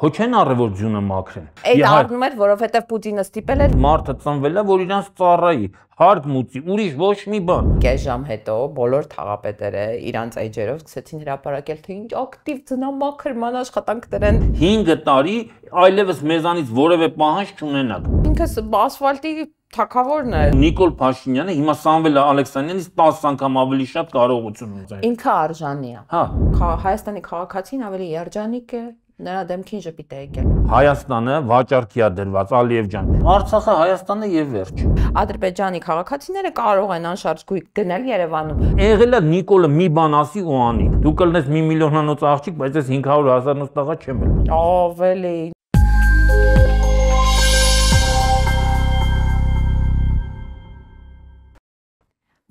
հո չեն առևորությունը մաքրեն։ Այդ առնում էր, որովհետև Պուտինը ստիպել էր մարդը ծնվել է, որ իրանց ծառայի, հարկ մուծի, ուրիշ ոչ մի բան։ Կես ժամ հետո բոլոր թաղապետերը իրանց էջերով սկսեցին հրապարակել, թե ինչ ակտիվ ծնամաքրման աշխատանք դրան 5 տարի այլևս մեզանից որևէ պահանջ չունենաք։ Ինքս ասֆալտի թակավորն է Նիկոլ Փաշինյանը հիմա Սամվել Ալեքսանյանից 10 անգամ ավելի շատ կարողություն ունի։ Ինքը արժանի է։ հա։, հա։ Հայաստանի քաղաքացին ավելի երջանիկ է, նրա դեմքին ժպիտ է եկել։ Հայաստանը վաճառքի է դրված Ալիև ջան։ Արցախը Հայաստանը եւ վերջ։ Ադրբեջանի քաղաքացիները կարող են անշարժ գույք գնել Երևանում։ Եղել է Նիկոլը մի բան ասի ու անի։ Դու կլնես 1 միլիոնանոց աղջիկ, բայց ես 500 հազարանոց տղա չեմ ել։ Ավելի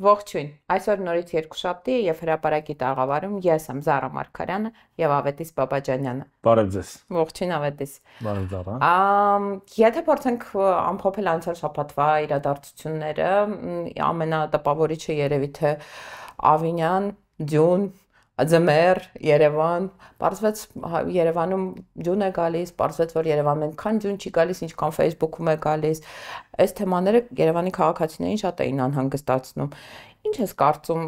Ողջույն։ Այսօր նորից երկուշաբթի է եւ հրաապարակի տաղավարում ես եմ Զարա Մարկարյանը եւ Ավետիս Բաբաջանյանը։ Բարև ձեզ։ Ողջույն Ավետիս։ Բարև Զարա։ Ամ եթե փորձենք ամփոփել անցյալ շաբաթվա իրադարձությունները, ամենատպավորիչը երևի թե Ավինյան, Ձյուն, ձմեր, Երևան, բարձվեց հա, Երևանում ջուն է գալիս, բարձվեց որ Երևանում այնքան ջուն չի գալիս, ինչքան Facebook-ում է գալիս։ Այս թեմաները Երևանի քաղաքացիներին շատ էին անհանգստացնում։ Ինչ ես կարծում,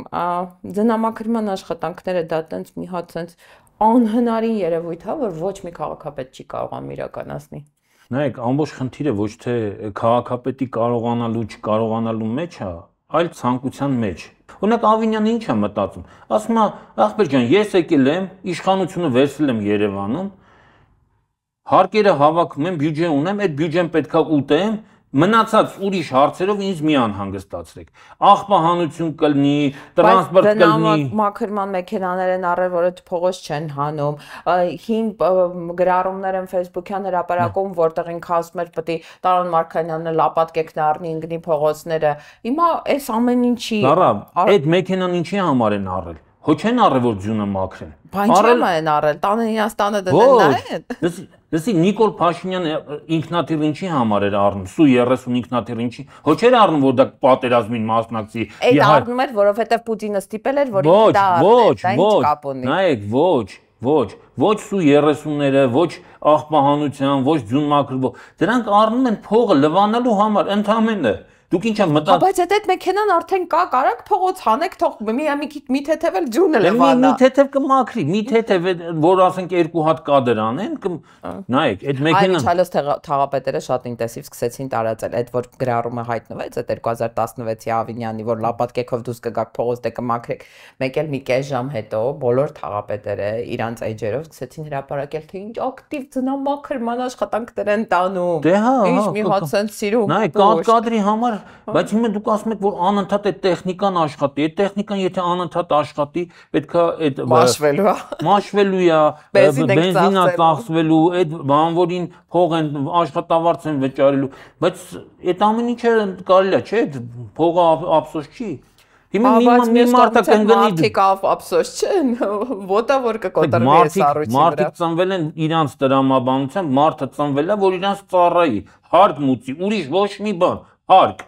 ձնամակրման աշխատանքները դա տենց մի հատ տենց անհնարին երևույթ է, որ ոչ մի քաղաքապետ չի կարողանում իրականացնել։ Նայեք, ամբողջ խնդիրը ոչ թե քաղաքապետի կարողանալու չկարողանալու մեջ է, այլ ցանկության մեջ։ Օրինակ Ավինյանը ի՞նչ է մտածում։ Ասում է, ախպեր ջան, ես եկել եմ, իշխանությունը վերցրել եմ Երևանում, հարկերը հավաքում եմ, բյուջե ունեմ, այդ բյուջեն պետքա ուտեմ, մնացած ուրիշ հարցերով ինձ մի անհանգստացրեք։ Աղբահանություն կլնի, տրանսպորտ կլնի։ Բայց մաքրման մեքենաներ են առել, որը փողոց չեն հանում։ Հին գրառումներ են Facebook-յան հրապարակում, հա։ որտեղ ինքը ասում էր, պիտի Տարոն Մարկանյանը լապատկեք նառնի, ինգնի փողոցները։ Հիմա այս ամեն ինչի։ Լարա, այդ մեքենան ինչի համար են առել։ Հո չեն առել որ ձյունը մաքրեն։ Բայց չեմ են առել, տանը իրաց տանը դնեն նայեն։ Ոչ, Լսի Նիկոլ Փաշինյանը ինքնաթիռ ինչի համար էր առնում, Su-30 ինքնաթիռ ինչի։ Ոչ էր առնում, որ դա պատերազմին մասնակցի։ Այդ առնում էր, որովհետև Պուտինը ստիպել էր, որ դա ոչ, ոչ, ոչ։ Նայեք, ոչ, ոչ, ոչ Su-30-ները, ոչ աղբահանության, ոչ ձյուն մակրվո։ Դրանք առնում են փողը լվանալու համար, ընդամենը։ Դուք ինչ են մտա։ Բայց այդ այդ մեքենան արդեն կա, կարաք փողոց հանեք, թող մի մի մի թեթևել ջուրն էլ դե վանա։ Մի թեթև կմաքրի, մի թեթև որ ասենք երկու հատ կադր անեն, նայեք, այդ մեքենան։ Այլիչալս թաղապետերը շատ ինտենսիվ սկսեցին տարածել այդ որ գրառումը հայտնվեց, այդ 2016-ի Ավինյանի, որ լապատկեքով դուս կգաք փողոց դե կմաքրեք։ Մեկ էլ մի կես ժամ հետո բոլոր թաղապետերը իրանց էջերով սկսեցին հրապարակել, թե ինչ ակտիվ ծնամաքրման աշխատանքներ են տանում։ Դե հա, ինչ հա, մի հատ sense սիրո։ Նայեք, կադրի համար բայց հիմա դուք ասում եք, որ անընդհատ այդ տեխնիկան աշխատի, այդ տեխնիկան եթե անընդհատ աշխատի, պետքա այդ մաշվելու է։ Մաշվելու է, բենզինա ծախսվելու, այդ բանվորին փող են աշխատավարձ են վճարելու, բայց այդ ամեն ինչը կարելի է, չէ՞, փողը ափսոս չի։ Հիմա մի մարտա կընկնի մարդիկ ափսոս չեն, ոտա որ կկոտրվի այս առույցի վրա։ Մարդիկ ծնվել են իրանց դրամաբանությամբ, մարդը ծնվել է, որ իրանց ծառայի, հարկ մուծի, ուրիշ ոչ մի բան, հարկ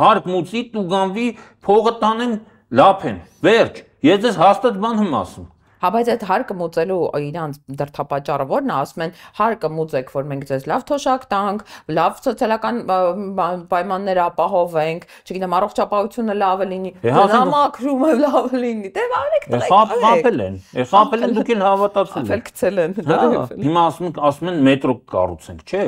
հարկ մուծի, տուգանվի, փողը տանեն, լափ են։ Վերջ։ Ես ձեզ հաստատ բան եմ ասում։ Հա բայց այդ հարկը մուծելու իրանց դրթապաճառը ո՞րն է, ասում են հարկը մուծեք, որ մենք ձեզ լավ թոշակ տանք, լավ սոցիալական պայմաններ ապահովենք, չգիտեմ առողջապահությունը լավը լինի, հա, նամակրումը լավը լինի, դե արեք տղեկ։ Խապել են, խապել են դուք էլ հավատացել եք։ Խապել գցել հա, են։ Հիմա ասում են ասում են մետրո կառուցենք, չէ՞։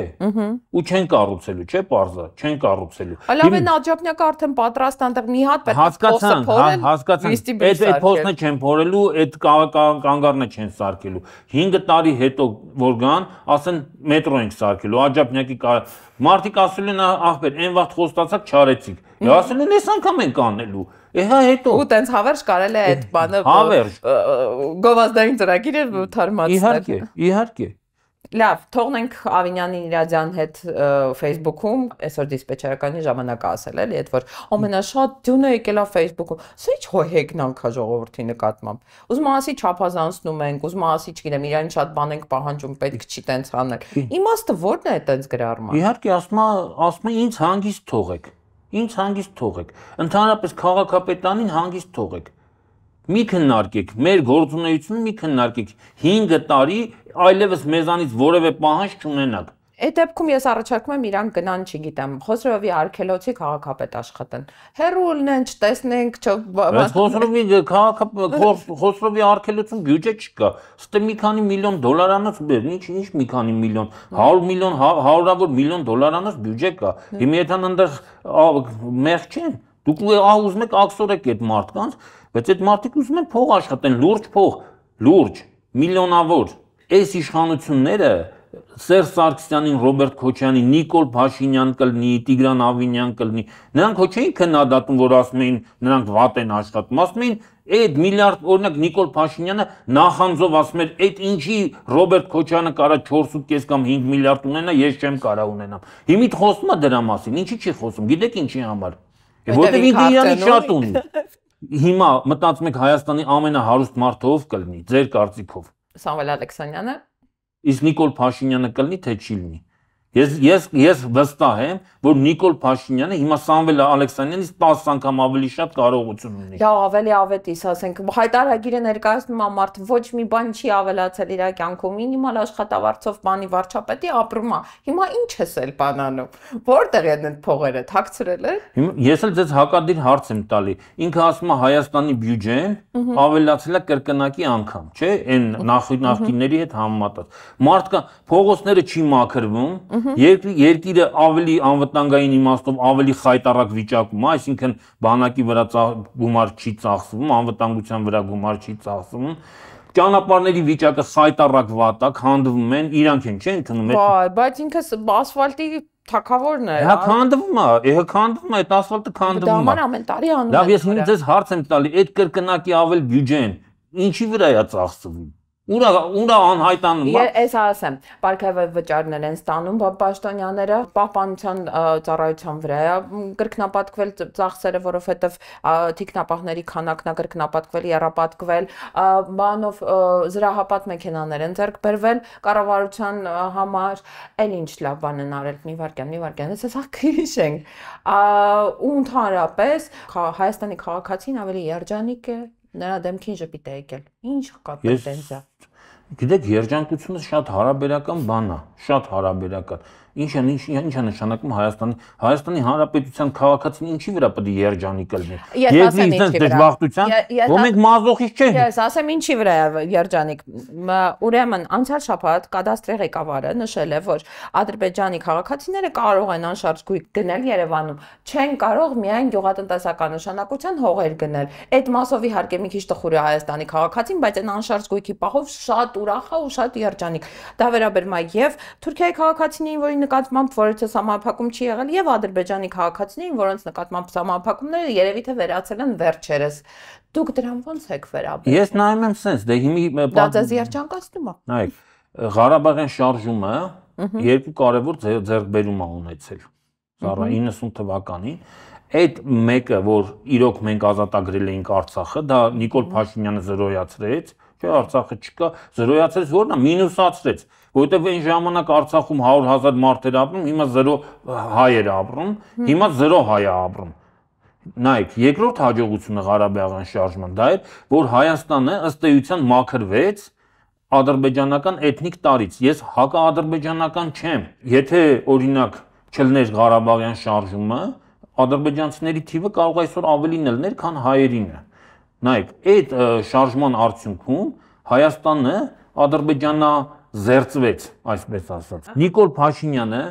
Ու չեն կառուցելու, չէ՞ parza, չեն կառուցելու։ Լավ են աջապնյակը արդեն պատրաստ, այնտեղ մի հատ պետք է փոսը հա, փորեն։ Հասկացան, հասկացան։ Այդ այդ փոսը չեն փորելու, այդ կան, կանգառնը չեն սարքելու։ 5 տարի հետո որ գան, ասեն մետրո ենք սարքելու, աջափնյակի մարդիկ ասել են ախպեր, այն վաղ խոստացած չարեցիք։ Եվ ասել են, այս անգամ ենք անելու։ Էհա հետո։ Ու տենց հավերժ կարել է այդ բանը։ Հավերժ։ Գովազդային ծրագիրը թարմացնել։ Իհարկե, իհարկե։ Լավ, թողնենք Ավինյանին Իրադյան հետ Facebook-ում, այսօր դիսպեչերականի ժամանակը ասել էլի, այդ որ ամենաշատ դյունը եկել է Facebook-ում։ Սա ի՞նչ հոհեգն անկա ժողովրդի նկատմամբ։ Ուզում ասի չափազանցնում ենք, ուզում ասի, չգիտեմ, իրան շատ բան ենք պահանջում, պետք չի տենց անել։ Իմաստը ո՞րն է այդպես գրառման։ Իհարկե, ասում է, ասում է ինձ հանգիստ թողեք։ Ինձ հանգիստ թողեք։ Ընդհանրապես քաղաքապետանին հանգիստ թողեք մի քննարկեք, մեր գործունեությունը մի քննարկեք 5 տարի այլևս մեզանից որևէ պահանջ չունենաք։ Այդ դեպքում ես առաջարկում եմ իրան գնան, չգիտեմ, Խոսրովի արքելոցի քաղաքապետ աշխատեն։ Հերու լնեն, չտեսնենք, չէ։ Բայց Խոսրովի քաղաքապետ Խոսրովի արքելոցում բյուջե չկա։ Ստե մի քանի միլիոն դոլարանոց բեր, ինչ ինչ մի քանի միլիոն, 100 միլիոն, հա- հարյուրավոր միլիոն դոլարանոց բյուջե կա։ Հիմա եթե այնտեղ մեղ չեն, դուք ուզում եք ակսորեք այդ մարդկանց Բայց այդ մարդիկ ուզում են փող աշխատեն, լուրջ փող, լուրջ, միլիոնավոր։ Այս իշխանությունները Սերժ Սարգսյանին, Ռոբերտ Քոչյանին, Նիկոլ Փաշինյան կլնի, Տիգրան Ավինյան կլնի։ Նրանք ոչ էին քննադատում, որ ասում էին նրանք վատ են աշխատում, ասում էին այդ միլիարդ օրինակ Նիկոլ Փաշինյանը նախանձով ասում էր, այդ ինչի Ռոբերտ Քոչյանը կարա 4.5 կամ 5 միլիարդ ունենա, ես չեմ կարա ունենամ։ Հիմիտ խոսում է դրա մասին, ինչի չի խոսում, գիտեք ինչի համար։ Որտեւ ինքը իրանի շատ ունի հիմա մտածում եք Հայաստանի ամենահարուստ մարդը ով կլինի, ձեր կարծիքով։ Սամվել Ալեքսանյանը։ Իսկ Նիկոլ Փաշինյանը կլինի թե չի լինի։ Ես ես ես վստահ եմ, որ Նիկոլ Փաշինյանը հիմա Սամվել Ալեքսանյանից 10 անգամ ավելի շատ կարողություն ունի։ Դա ավելի ավետիս, ասենք, հայտարարագիրը ներկայացնում է մարդը ոչ մի բան չի ավելացել իր կյանքում, մինիմալ աշխատավարձով բանի վարչապետի ապրում է։ Հիմա ի՞նչ ես էլ բանանում։ Որտեղ են այդ փողերը թաքցրել է։ Հիմա ես էլ ձեզ հակադիր հարց եմ տալի։ Ինքը ասում է Հայաստանի բյուջեն ավելացել է կրկնակի անգամ, չէ՞, այն նախ նախկինների հետ համեմատած։ Մարդկա փողոցները չի մաքրվում Երբ երկիրը ավելի անվտանգային իմաստով ավելի խայտարակ վիճակում է, այսինքն բանակի վրա գումար չի ծախսվում, անվտանգության վրա գումար չի ծախսվում, ճանապարհների վիճակը խայտարակ վատակ հանդվում են, իրանք են, չեն ընդունում։ Բայ, բայց ինքս ասֆալտի թակավորն է։ Հա քանդվում է, հա քանդվում է, այդ ասֆալտը քանդվում է։ Դա ման ամեն տարի անում է։ Լավ, ես ինձ ձեզ հարց եմ տալի, այդ կրկնակի ավել բյուջեն ինչի վրա է ծախսվում Ուրա ուրա անհայտանում։ Ես հա ասեմ, պարքևը վճարներ են ստանում պաշտոնյաները պահպանության ծառայության վրա գրքնապատկվել ծախսերը, որովհետև թիկնապահների քանակն է գրքնապատկվել, երապատկվել, բանով զրահապատ մեքենաներ են ձեռք բերվել կառավարության համար, այլ ինչ լավ բան են արել մի վարքան, մի վարքան, ես հա քիշենք։ Ու ընդհանրապես Հայաստանի քաղաքացին ավելի երջանիկ է, նրա դեմքին ժպիտ է եկել։ Ինչ կապ է տենզա։ Գիտեք, երջանկությունը շատ հարաբերական բան է, շատ հարաբերական։ Ինչ են ինչ ինչ է նշանակում Հայաստանի Հայաստանի Հանրապետության քաղաքացին ինչի վրա պետք է երջանիկ լինի։ Եթե ինձ դժբախտության, որ մենք մազոխիստ չենք։ Ես ասեմ ինչի վրա երջանիկ։ Ուրեմն անցյալ շաբաթ կադաստրի ղեկավարը նշել է, որ ադրբեջանի քաղաքացիները կարող են անշարժ գույք գնել Երևանում, չեն կարող միայն գյուղատնտեսական նշանակության հողեր գնել։ Այդ մասով իհարկե մի քիչ տխուր է Հայաստանի քաղաքացին, բայց այն անշարժ գույքի պահով շատ ուրախ է ու շատ երջանիկ։ Դա վերաբերում է եւ Թուրքիայի քաղաքացիներին, որին նկատմամբ, որոնց համապակում չի եղել եւ ադրբեջանի քաղաքացիներին, որոնց նկատմամբ համապակումները երևի թե վերացել են վերջերս։ Դուք դրան ո՞նց եք վերաբերվում։ Ես նայում եմ sense, դե հիմի դա ձեզ երջանկացնում է։ Նայեք, Ղարաբաղյան շարժումը երկու կարևոր ձեռքբերում է ունեցել։ Զառա 90 թվականին այդ մեկը, որ իրոք մենք ազատագրել էինք Արցախը, դա Նիկոլ Փաշինյանը զրոյացրեց, չէ, Արցախը չկա, զրոյացրեց, որնա մինուսացրեց որովհետև այն ժամանակ Արցախում 100.000 մարդ էր ապրում, հիմա 0 հայ էր ապրում, հիմա 0 հայ է ապրում։ Նայեք, երկրորդ հաջողությունը Ղարաբաղյան շարժման դա էր, որ Հայաստանը ըստ էության մաքրվեց ադրբեջանական էթնիկ տարից։ Ես հակաադրբեջանական չեմ։ Եթե օրինակ չլներ Ղարաբաղյան շարժումը, ադրբեջանցիների թիվը կարող այսօր ավելին լիներ, քան հայերինը։ Նայեք, այդ շարժման արդյունքում Հայաստանը Ադրբեջանա զերծվեց, այսպես ասած։ Նիկոլ Փաշինյանը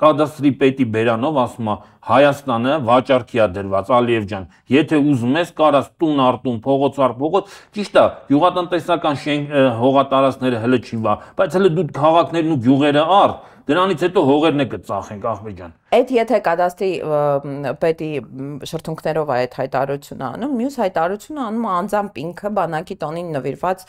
կադաստրի պետի Բերանով ասում է Հայաստանը վաճառքի է դրված Ալիև ջան եթե ուզում ես կարաս տուն արտուն փողոց առ փողոց ճիշտ է յուղատնտեսական շենք հողատարածները հələ չի վա բայց հələ դու քաղաքներն ու գյուղերը առ Դրանից հետո հողերն է կծախենք Աղբեջան։ Այդ եթե կադաստրի պետի շրթունքներով այդ հայտարարությունը անում, մյուս հայտարարությունը անում անձամբ ինքը բանակի տոնին նվիրված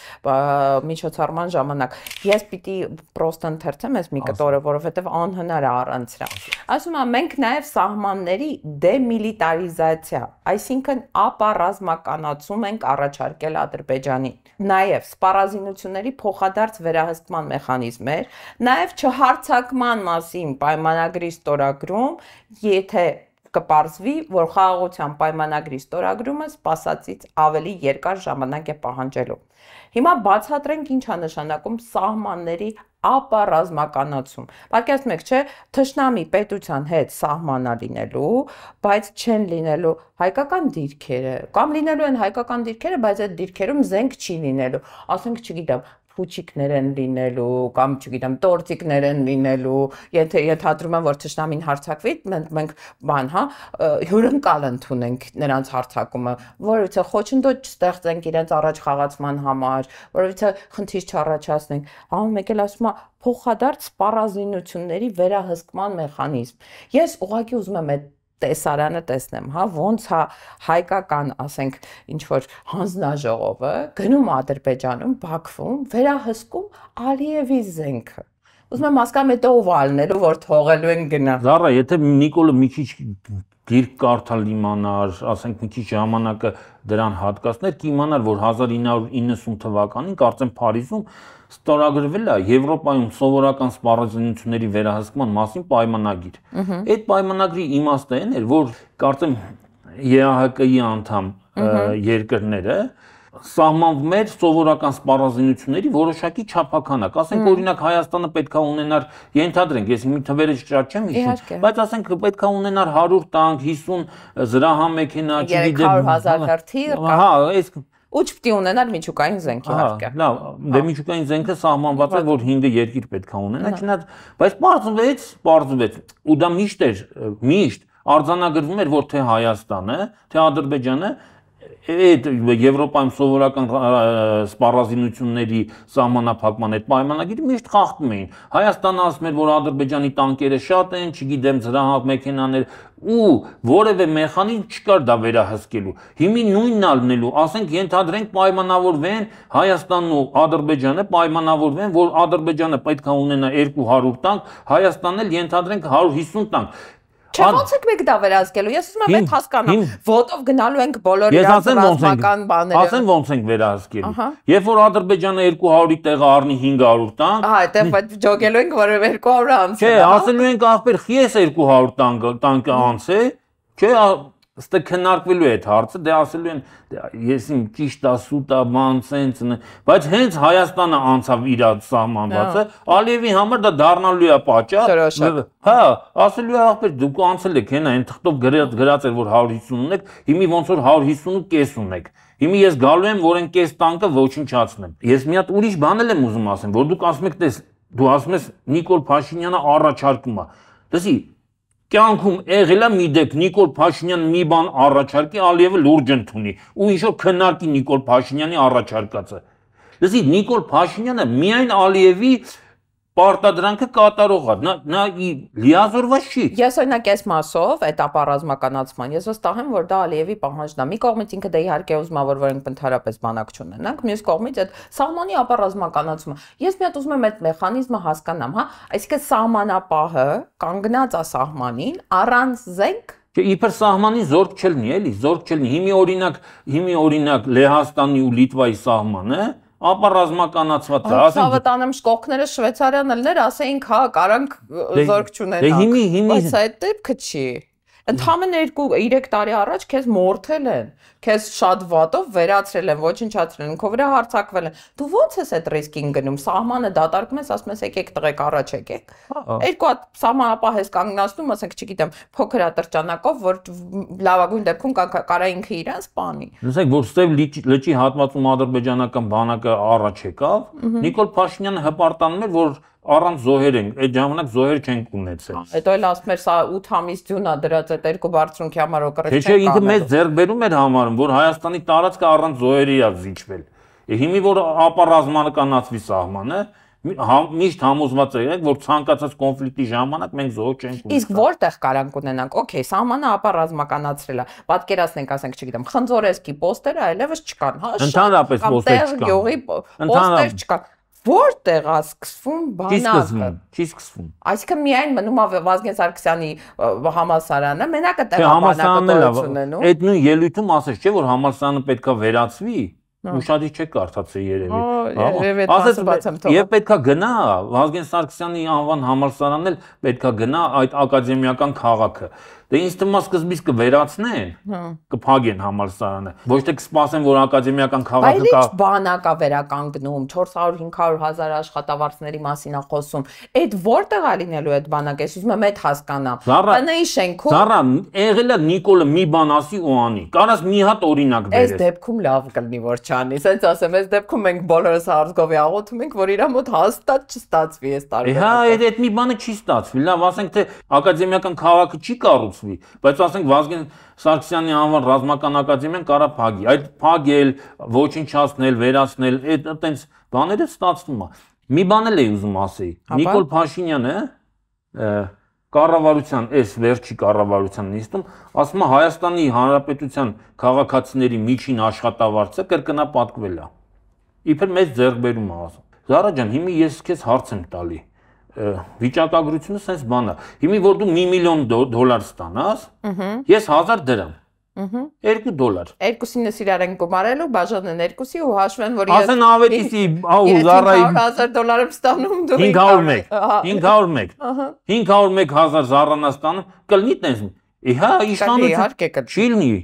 միջոցառման ժամանակ։ Ես պիտի պրոստ ընթերցեմ այս մի կտորը, որովհետև անհնար է առանց դրա։ Ասում եմ, մենք նաև սահմանների դեմիլիտարիզացիա, այսինքն ապառազմականացում ենք առաջարկել Ադրբեջանին։ Նաև սպառազինությունների փոխադարձ վերահսկման մեխանիզմներ, նաև չհարցակ Փակման մասին պայմանագրի ստորագրում, եթե կպարզվի, որ խաղաղության պայմանագրի ստորագրումը սпасածից ավելի երկար ժամանակ է պահանջելու։ Հիմա բացատրենք ինչա նշանակում սահմանների ապառազմականացում։ Պատկերացնեք, չէ, թշնամի պետության հետ սահմանա լինելու, բայց չեն լինելու հայկական դիրքերը, կամ լինելու են հայկական դիրքերը, բայց այդ դիրքերում զենք չի լինելու։ Ասենք, չգիտեմ, փուչիկներ են լինելու կամ չգիտեմ տորտիկներ են լինելու եթե եթադրում եմ որ ճշտամին հարցակվի մենք մենք բան հա հյուրընկալ ընդունենք նրանց հարցակումը որովհետեւ խոչընդոտ չստեղծենք իրենց առաջ խաղացման համար որովհետեւ խնդիր չառաջացնենք հա մեկ էլ ասում է փոխադարձ սպառազինությունների վերահսկման մեխանիզմ ես ուղղակի ուզում եմ այդ տեսարանը տեսնեմ, հա, ոնց հա հայկական, ասենք, ինչ որ հանձնաժողովը գնում Ադրբեջանում, Բաքվում, վերահսկում Ալիևի զենքը։ Ուզում եմ հասկանալ, հետո ով ալնելու, որ թողելու են գնա։ Զարա, եթե Նիկոլը մի քիչ գիրք կարդալ իմանար, ասենք մի քիչ ժամանակը դրան հատկացներ, կիմանար, որ 1990 թվականին կարծեմ Փարիզում ստորագրվել է Եվրոպայում սովորական սպառազինությունների վերահսկման մասին պայմանագիր։ Այդ պայմանագրի իմաստը այն էր, որ կարծեմ ԵԱՀԿ-ի անդամ երկրները սահմանվում էր սովորական սպառազինությունների որոշակի չափականակ։ Ասենք օրինակ Հայաստանը պետքա ունենար, ենթադրենք, ես մի թվերը շատ չեմ հիշում, բայց ասենք պետքա ունենար 100 տանկ, 50 զրահամեքենա, չգիտեմ 300 հազար թիռ։ Հա, այս ու չպետք է ունենալ միջուկային զենք իհարկե։ Լավ, դե միջուկային զենքը սահմանված է, որ 5 երկիր պետք է ունենա, չնայած, բայց բարձվեց, բարձվեց։ Ու դա միշտ էր, միշտ արձանագրվում էր, որ թե Հայաստանը, թե Ադրբեջանը այդ Եվրոպայում սովորական սպառազինությունների սահմանափակման այդ պայմանագիրը միշտ խախտում էին։ Հայաստանը ասում էր, որ Ադրբեջանի տանկերը շատ են, չգիտեմ, զրահապ մեքենաներ ու որևէ մեխանիզմ չկար դա վերահսկելու։ Հիմի նույնն ալնելու, ասենք ենթադրենք պայմանավորվեն Հայաստանն ու Ադրբեջանը պայմանավորվեն, որ Ադրբեջանը պետք է ունենա 200 տանկ, Հայաստանն էլ ենթադրենք 150 տանկ Չէ, ո՞նց եք մեկ դա վերահսկելու։ Ես ուզում եմ այդ հասկանամ, ո՞տով գնալու ենք բոլոր իրազեկական բաները։ Ասեմ ո՞նց ենք վերահսկելու։ Երբ որ Ադրբեջանը 200-ի տեղը առնի 500 տանկ, հա, այդտեղ պետք ջոգելու ենք, որ 200 անց։ Չէ, ասելու ենք ախպեր, խի էս 200 տանկ տանկ անց է։ Չէ, Ստե քննարկվելու է այդ հարցը, դե ասելու են «Դե, ես իմ ճիշտ ասուտա ման սենց, բայց հենց Հայաստանը անցավ իր սահմանվածը, Ալիևի համար դա դառնալու է պատճառ։ Հա, ասելու է ախպեր դուք անցել եք հեն այն թղթով գրած էր որ 150 ունեք, հիմի ոնց որ 150 կես ունեք։ Հիմի ես գալու եմ, որ են կես տանկը ոչնչացնեմ։ Ես մի հատ ուրիշ բան եմ ուզում ասեմ, որ դուք ասում եք, տես, դու ասում ես Նիկոլ Փաշինյանը առաջարկում է։ Դեսի, կյանքում եղել է մի դեպք Նիկոլ Փաշինյան մի բան առաջարկի, Ալիևը լուրջ ընդունի ու ինչ-որ քննարկի Նիկոլ Փաշինյանի առաջարկածը։ Լսի, Նիկոլ Փաշինյանը միայն Ալիևի պարտադրանքը կատարող է նա նա լիազորված չի ես օրինակ այս մասով այդ ապառազմականացման ես ոս տահեմ որ դա Ալիևի պահանջն է մի կողմից ինքը դա դե իհարկե ուզում է որ որենք ընդհանրապես բանակ չունենանք մյուս կողմից այդ սահմանի ապառազմականացումը ես մի հատ ուզում եմ այդ մեխանիզմը հասկանամ հա այսինքն սահմանապահը կանգնած է սահմանին առանց զենք Չէ, իբր սահմանին զորք չլինի, էլի, զորք չլինի։ Հիմի օրինակ, հիմի օրինակ Լեհաստանի ու Լիտվայի սահմանը ապա ռազմականացված է, ասեն։ Ցավը տանեմ շկողքները շվեցարյան ելներ, ասեին, հա, կարանք դե զորք չունենան։ Դե հիմի, հիմի։ Բայց այդ դեպքը չի։ Ընդհանրեն 2-3 տարի առաջ քեզ մորթել են, քեզ շատ վատով վերացրել են, ոչնչացրել են, քո վրա հարցակվել են։ Դու ո՞նց ես այդ ռիսկին գնում։ Սահմանը դատարկում ես, ասում ես եկեք տղեկ առաջ եկեք։ Երկու հատ սահմանապահ ես կանգնացնում, ասենք, չգիտեմ, փոքր ատրճանակով, որ լավագույն դեպքում կարա ինքը իրան սպանի։ Լսեք, որովհետև լճի հատվածում ադրբեջանական բանակը առաջ եկավ, Նիկոլ Փաշինյանը հպարտանում էր, որ առանց զոհեր ենք, այդ ժամանակ զոհեր չենք ունեցել։ Հետո էլ ասում էր սա 8 ամիս ձյունա դրած այդ երկու բարձունքի համար օկրեջ չեք։ Թե չէ ինքը մեզ ձերբերում էր համարում, որ Հայաստանի տարածքը առանց զոհերի է զիջվել։ Հիմի որ ապա ռազմանականացվի սահմանը, հա, միշտ համոզված եղեք, որ ցանկացած կոնֆլիկտի ժամանակ մենք զոհ չենք ունենա։ Իսկ որտեղ կարանք ունենանք։ Okay, սահմանը ապա ռազմականացրել է։ Պատկերացնենք, ասենք, չգիտեմ, Խնձորեսկի պոստերը այլևս չկան, հա։ Ընդհանրապես պոստեր չկան։ Գյուղի պոստեր չկան։ Որտեղ է սկսվում բանակը։ Չի սկսվում։ Այսինքն միայն մնում է Վազգեն Սարգսյանի համալսարանը, մենակ է տեղը բանակը ունենում։ Այդ նույն ելույթում ասես չէ, որ համալսարանը պետքա վերացվի։ Ուշադի չեք կարդացել երևի։ Ասես եւ պետքա գնա Վազգեն Սարգսյանի անվան համալսարանն էլ պետքա գնա այդ ակադեմիական քաղաքը։ Դե ինձ թվում է սկզբից կվերացնեն, հա։ կփակեն համալսարանը։ Ոչ թե կսպասեն, որ ակադեմիական քաղաքը կա։ Բայց բանակա վերականգնում 400-500 հազար աշխատավարձների մասին է խոսում։ Այդ որտեղ է լինելու այդ բանակը, ես ուզում եմ այդ հասկանամ։ ԲՆ-ի շենքում։ Զարա, եղել է Նիկոլը մի բան ասի ու անի։ Կարաս մի հատ օրինակ բերես։ Այս դեպքում լավ կլինի որ չանի։ Սենց ասեմ, այս դեպքում մենք բոլորս Հարզգովի աղոթում ենք, որ իրա մոտ հաստատ չստացվի այս տարբերակը։ Հա, այդ այդ մի բանը չի ստացվի։ Լավ, ասենք թե ակադեմիական քաղաքը չի կառուցվում ստացվի, բայց ասենք Վազգեն Սարգսյանի անվան ռազմական ակադեմիան կարա փակի։ Այդ փակել, ոչնչացնել, վերացնել, այդ այտենց բաները ստացվում է։ Մի բան էլ էի ուզում ասեի։ Նիկոլ Փաշինյանը կառավարության այս վերջի կառավարության նիստում ասում է Հայաստանի Հանրապետության քաղաքացիների միջին աշխատավարձը կրկնապատկվել է։ Իբր մեծ ձեռքբերում է ասում։ Զարա ջան, հիմա ես քեզ հարց եմ տալի վիճակագրությունը sense բանա։ Հիմի որ դու 1 միլիոն դոլար ստանաս, ես 1000 դրամ։ Ահա 2 դոլար։ Երկուսին էլ իրար են գումարելու, բաժանեն երկուսի ու հաշվեն, որ ես Ասեն ավետիսի, ահա զառայի 1000 դոլար եմ ստանում դու 501 501 Ահա 501000 զառանա ստանում, կլինի տես։ Իհա իշխանություն։ Իհարկե կլինի։ Չի լինի։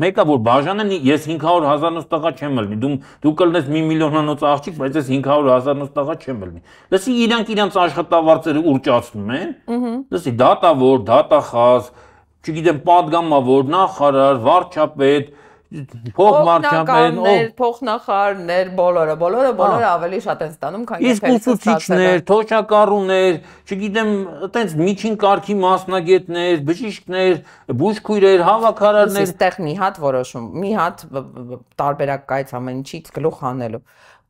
Մեկը որ բաժանեն, ես 500.000-ից տղա չեմ ելնի։ Դու դու կլնես 1 միլիոնանոց աղջիկ, բայց ես 500.000-ից տղա չեմ ելնի։ Լսի իրանք իրանք աշխատավարձերը ուրճացնում են։ Լսի դատավոր, դատախազ, չգիտեմ, падգամավոր, նախարար, վարչապետ, փող մարքաններ, փողնախարներ, բոլորը, բոլորը, բոլորը ավելի շատ են ստանում, քան եթե իսկ ուսուցիչներ, թոշակառուներ, չգիտեմ, այտենց միջին կարգի մասնագետներ, բժիշկներ, բուժքույրեր, հավաքարարներ, այստեղ մի հատ որոշում, մի հատ տարբերակ կայց ամեն ինչից գլուխ հանելու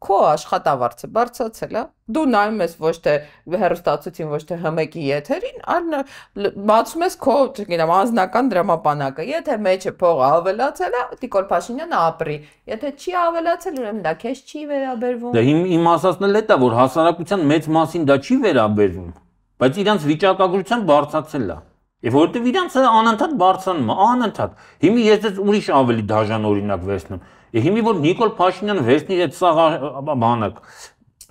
քո աշխատավարձը բարձացել է։ Դու նայում ես ոչ թե հերոստացուցին, ոչ թե ՀՄԿ-ի եթերին, այլ բացում ես քո, չգիտեմ, անձնական դրամապանակը։ Եթե մեջը փողը ավելացել է, Նիկոլ Փաշինյանը ապրի։ Եթե չի ավելացել, ուրեմն դա քեզ չի վերաբերվում։ Դա դե իմ իմ ասածն էլ է դա, որ հասարակության մեծ մասին դա չի վերաբերվում, բայց իրանց վիճակագրության բարձացել է։ Ա Եվ որովհետև իրանցը անընդհատ բարձանում է, անընդհատ։ Հիմի ես դες ուրիշ ավելի դաժան օրինակ վերցնում։ Եվ հիմի որ Նիկոլ Փաշինյան վերցնի այդ սաղ բանը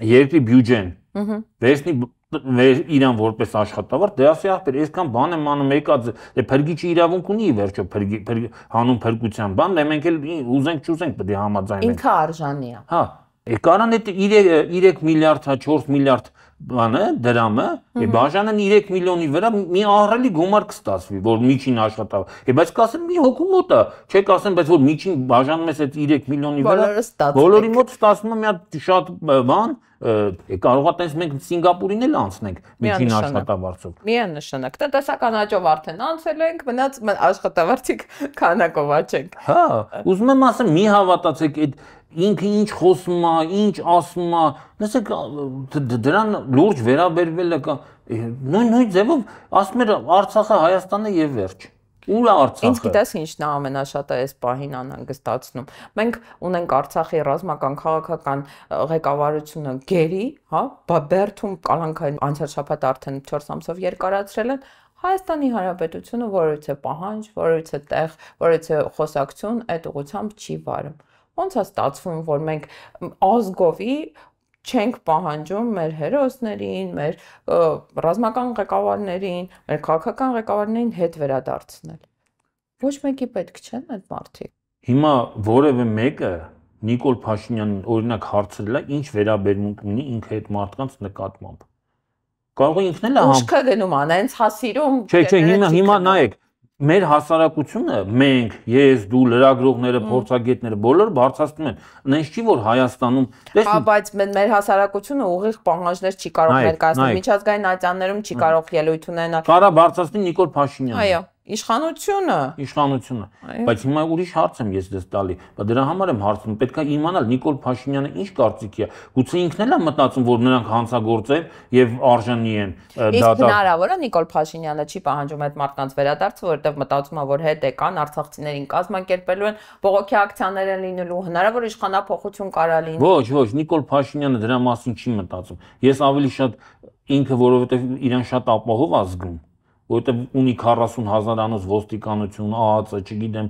երկրի բյուջեն։ Ահա։ Վերցնի իրան որպես աշխատավար, դե ասի ախպեր, այսքան բան եմ անում, եկա դե փրկիչի իրավունք ունի ի վերջո փրկի հանուն փրկության բան, դե մենք էլ ուզենք չուզենք պետք է համաձայնենք։ Ինքը արժանի է։ Հա։ Եկարան այդ 3 3 միլիարդ, հա 4 միլիարդ բանը, դրամը, է բաժանան 3 միլիոնի վրա մի ահռելի գումար կստացվի, որ միջին աշխատավ։ Է բայց կասեմ մի հոգու մոտ է, չեք ասեմ, բայց որ միջին բաժանում ես այդ 3 միլիոնի վրա, բոլորի մոտ ստացվում է մի հատ շատ բան, կարող է տենց մենք Սինգապուրին էլ անցնենք միջին աշխատավարձով։ Միանշանակ, տնտեսական աճով արդեն անցել ենք, մնաց աշխատավարձիկ քանակով աճենք։ Հա, ուզում եմ ասեմ, մի հավատացեք այդ ինքը ինչ խոսում է, ինչ ասում է, լսեք դրան լուրջ վերաբերվելը կա նույն նույն ձևով ասում էր Արցախը Հայաստանն է եւ վերջ։ Ուր Արցախը։ Ինչ գիտես ինչն է ամենաշատը այս պահին անհանգստացնում։ Մենք ունենք Արցախի ռազմական քաղաքական ղեկավարությունը գերի, հա, Բաբերթում կալանքային անցյալ շաբաթ արդեն 4 ամսով երկարացրել են, Հայաստանի Հանրապետությունը որից է պահանջ, որից է տեղ, որից է խոսակցություն այդ ուղությամբ չի վարում ո՞նց է ստացվում, որ մենք ազգովի չենք պահանջում մեր հերոսներին, մեր ռազմական ղեկավարներին, մեր քաղաքական ղեկավարներին հետ վերադարձնել։ Ոչ մեկի պետք չեն այդ մարդիկ։ Հիմա որևէ մեկը Նիկոլ Փաշինյանին օրինակ հարցրել է, ինչ վերաբերմունք ունի ինքը այդ մարդկանց նկատմամբ։ Կարող է ինքն էլ համ։ Ուշքը գնում, անենց հասիրում։ Չէ, չէ, հիմա հիմա նայեք, մեր հասարակությունը, մենք, ես, դու, լրագրողները, փորձագետները, բոլորը բարձրացնում են։ Նենց չի որ Հայաստանում, դες Հա, բայց մեր հասարակությունը ուղիղ պահանջներ չի կարող ներկայացնել, միջազգային ատյաններում չի կարող ելույթ ունենալ։ Կարա բարձրացնի Նիկոլ Փաշինյանը։ Այո Իշխանությունը։ Իշխանությունը։ Բայց հիմա ուրիշ հարց եմ ես դες տալի։ Բա դրա համար եմ հարցնում, պետքա իմանալ Նիկոլ Փաշինյանը ինչ կարծիքի է։ Գուցե ինքն էլ է մտածում, որ նրանք հանցագործեն եւ արժանի են դատա։ Իսկ հնարավոր է Նիկոլ Փաշինյանը չի պահանջում այդ մարդկանց վերադարձը, որովհետեւ մտածում է, որ հետ է կան արցախցիներին կազմակերպելու են, բողոքի ակցիաներ են լինելու, հնարավոր իշխանապողություն կարա լինի։ Ոչ, ոչ, Նիկոլ Փաշինյանը դրա մասին չի մտածում։ Ես ավելի շատ ինքը, որովհետեւ իրան շատ ապահով ազգում որովհետև ունի 40 հազարանոց ոստիկանություն, ԱԱՑ, չգիտեմ,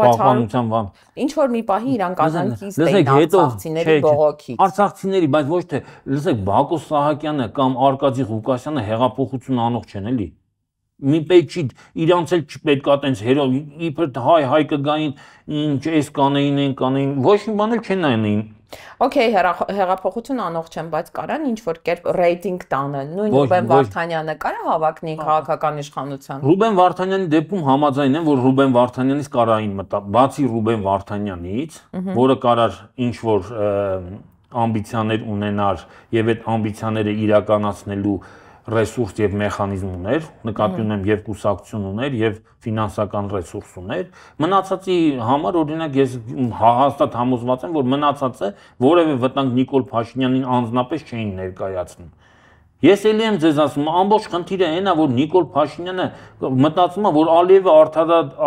պահպանության բան։ Ինչ որ մի պահի իրանք ազանքից էին արցախցիների բողոքի։ Արցախցիների, բայց ոչ թե լսեք Բակո Սահակյանը կամ Արկադի Ղուկասյանը հեղափոխություն անող չեն էլի մի պետք չի իրանց էլ չպետքա տենց հերո իբր հայ հայ կգային ինչ էս կանեին են կանեին ոչ մի բան էլ չեն այնին Okay, հեղափոխություն անող չեմ, բայց կարան ինչ որ կերպ ռեյտինգ տանել։ Նույն Ռուբեն Վարդանյանը կարա հավակնի քաղաքական իշխանության։ Ռուբեն Վարդանյանի դեպքում համաձայն եմ, որ Ռուբեն Վարդանյանից կարային մտա, բացի Ռուբեն Վարդանյանից, որը կարար ինչ որ ամբիցիաներ ունենար եւ այդ ամբիցիաները իրականացնելու ռեսուրս եւ մեխանիզմ ուներ, նկատի ունեմ եւ կուսակցություն ուներ եւ ֆինանսական ռեսուրս ուներ։ Մնացածի համար օրինակ ես հաստատ համոզված եմ, որ մնացածը որևէ վտանգ Նիկոլ Փաշինյանին անձնապես չէին ներկայացնում։ Ես էլի եմ ձեզ ասում, ամբողջ խնդիրը այն է, որ Նիկոլ Փաշինյանը մտածում է, որ Ալիևը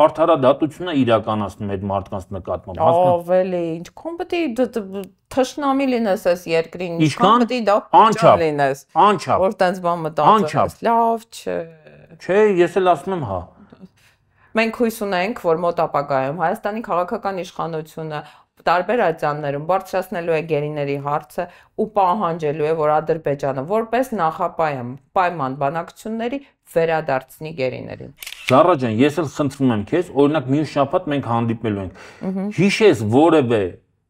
արդարադատությունը իրականացնում է այդ մարդկանց նկատմամբ, հասկանու՞մ։ Ավելի, ինչքան պետք է թշնամի լինես այս երկրին, ինչքան պետք է դա անչա լինես։ Անչա։ Որ տենց բան մտածես, լավ չէ։ Չէ, ես էլ ասում եմ, հա։ Մենք հույս ունենք, որ մոտ ապագայում Հայաստանի քաղաքական իշխանությունը տարբեր ատյաններում բարձրացնելու է գերիների հարցը ու պահանջելու է, որ Ադրբեջանը որպես նախապայման պայման բանակցությունների վերադարձնի գերիներին։ Զարա ջան, ես էլ խնդրում եմ քեզ, օրինակ մյուս շաբաթ մենք հանդիպելու ենք։ Հիշես որևէ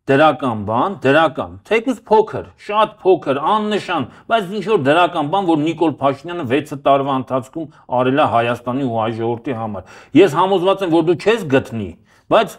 դրական բան, դրական, թեկուզ փոքր, շատ փոքր, աննշան, բայց ինչ որ դրական բան, որ Նիկոլ Փաշինյանը 6 տարվա ընթացքում արել է Հայաստանի ու հայ ժողովրդի համար։ Ես համոզված եմ, որ դու չես գտնի, բայց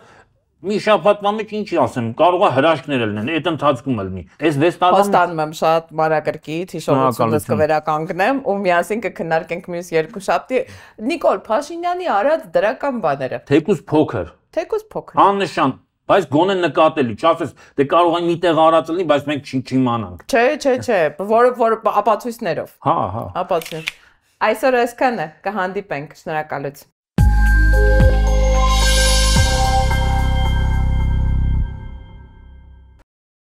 մի շաբաթվա մեջ ինչի ասեմ, կարող է հրաշքներ լինեն, այդ ընթացքում էլ մի։ Այս 6 տարվա Հաստանում եմ շատ մարակրկից հիշողությունս կվերականգնեմ ու միասին կքննարկենք մյուս երկու շաբթի Նիկոլ Փաշինյանի արած դրական բաները։ Թեկուզ փոքր։ Թեկուզ փոքր։ Աննշան բայց գոնե նկատելի, չասես, դե կարող է մի տեղ արած լինի, բայց մենք չիմանանք։ Չէ, չէ, չէ, որը որ ապացույցներով։ Հա, հա։ Ապացույց։ Այսօր այսքանը, կհանդիպենք, շնորհակալություն։